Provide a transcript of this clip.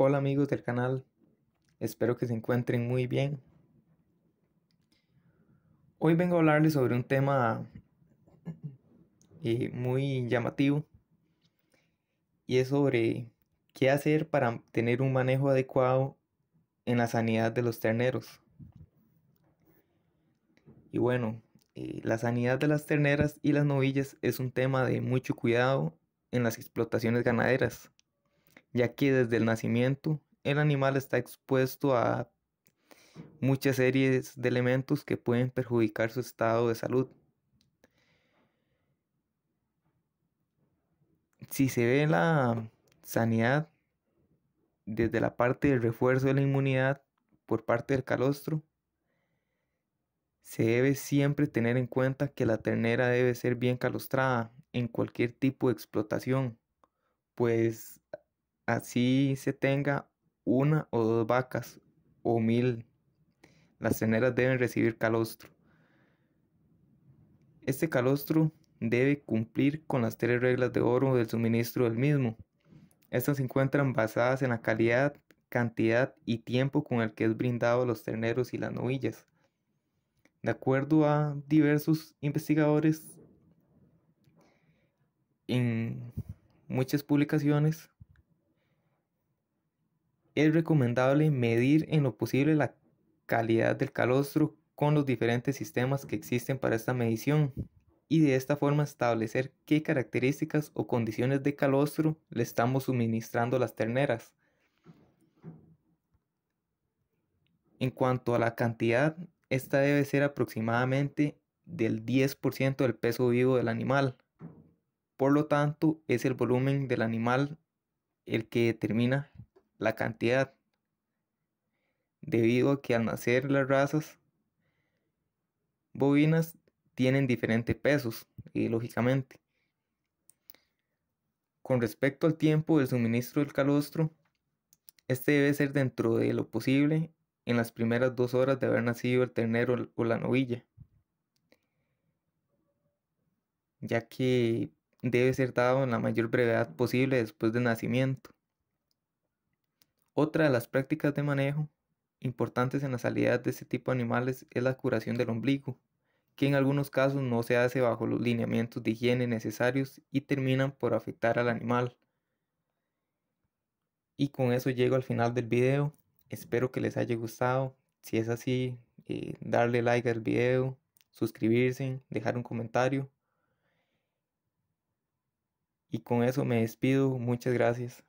Hola amigos del canal, espero que se encuentren muy bien. Hoy vengo a hablarles sobre un tema eh, muy llamativo y es sobre qué hacer para tener un manejo adecuado en la sanidad de los terneros. Y bueno, eh, la sanidad de las terneras y las novillas es un tema de mucho cuidado en las explotaciones ganaderas ya que desde el nacimiento el animal está expuesto a muchas series de elementos que pueden perjudicar su estado de salud. Si se ve la sanidad desde la parte del refuerzo de la inmunidad por parte del calostro, se debe siempre tener en cuenta que la ternera debe ser bien calostrada en cualquier tipo de explotación, pues Así se tenga una o dos vacas o mil. Las ceneras deben recibir calostro. Este calostro debe cumplir con las tres reglas de oro del suministro del mismo. Estas se encuentran basadas en la calidad, cantidad y tiempo con el que es brindado a los terneros y las novillas. De acuerdo a diversos investigadores, en muchas publicaciones, es recomendable medir en lo posible la calidad del calostro con los diferentes sistemas que existen para esta medición y de esta forma establecer qué características o condiciones de calostro le estamos suministrando a las terneras. En cuanto a la cantidad, esta debe ser aproximadamente del 10% del peso vivo del animal. Por lo tanto, es el volumen del animal el que determina la cantidad, debido a que al nacer las razas bovinas tienen diferentes pesos, y eh, lógicamente. Con respecto al tiempo del suministro del calostro, este debe ser dentro de lo posible en las primeras dos horas de haber nacido el ternero o la novilla, ya que debe ser dado en la mayor brevedad posible después del nacimiento. Otra de las prácticas de manejo importantes en la salida de este tipo de animales es la curación del ombligo, que en algunos casos no se hace bajo los lineamientos de higiene necesarios y terminan por afectar al animal. Y con eso llego al final del video. Espero que les haya gustado. Si es así, eh, darle like al video, suscribirse, dejar un comentario. Y con eso me despido. Muchas gracias.